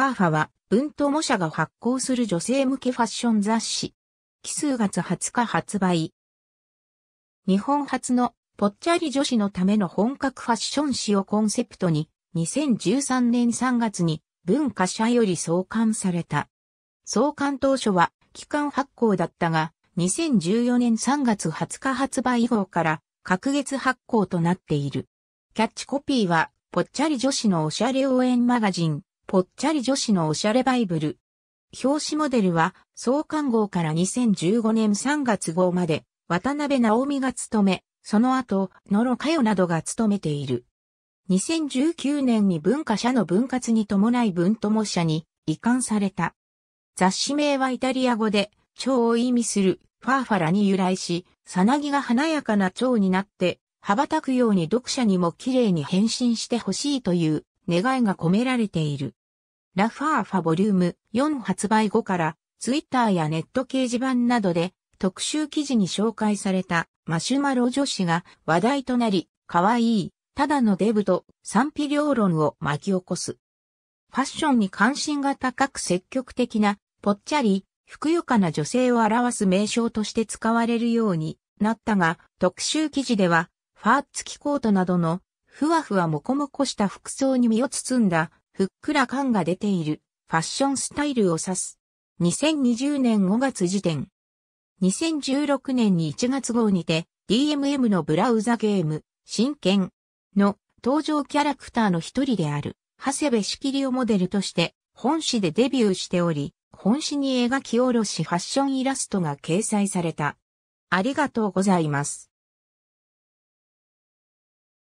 ファーファは、文と模写が発行する女性向けファッション雑誌。奇数月20日発売。日本初のぽっちゃり女子のための本格ファッション誌をコンセプトに、2013年3月に文化社より創刊された。創刊当初は期間発行だったが、2014年3月20日発売以降から隔月発行となっている。キャッチコピーは、ぽっちゃり女子のおしゃれ応援マガジン、ぽっちゃり女子のおしゃれバイブル。表紙モデルは、創刊号から2015年3月号まで、渡辺直美が務め、その後、野呂佳代などが務めている。2019年に文化社の分割に伴い文友社に移管された。雑誌名はイタリア語で、蝶を意味するファーファラに由来し、さなぎが華やかな蝶になって、羽ばたくように読者にも綺麗に変身してほしいという願いが込められている。ラファーファボリューム4発売後から、ツイッターやネット掲示板などで特集記事に紹介されたマシュマロ女子が話題となり、可愛い、ただのデブと賛否両論を巻き起こす。ファッションに関心が高く積極的な、ぽっちゃり、ふくよかな女性を表す名称として使われるようになったが、特集記事では、ファー付きコートなどの、ふわふわもこもこした服装に身を包んだふっくら感が出ているファッションスタイルを指す。2020年5月時点。2016年に1月号にて DMM のブラウザゲーム、真剣の登場キャラクターの一人である、長谷部仕切りをモデルとして本誌でデビューしており、本誌に描き下ろしファッションイラストが掲載された。ありがとうございます。